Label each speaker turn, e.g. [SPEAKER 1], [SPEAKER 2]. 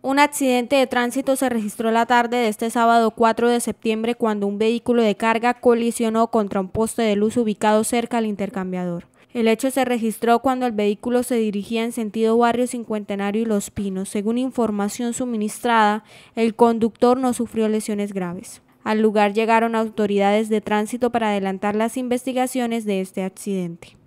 [SPEAKER 1] Un accidente de tránsito se registró la tarde de este sábado 4 de septiembre cuando un vehículo de carga colisionó contra un poste de luz ubicado cerca al intercambiador. El hecho se registró cuando el vehículo se dirigía en sentido barrio cincuentenario y Los Pinos. Según información suministrada, el conductor no sufrió lesiones graves. Al lugar llegaron autoridades de tránsito para adelantar las investigaciones de este accidente.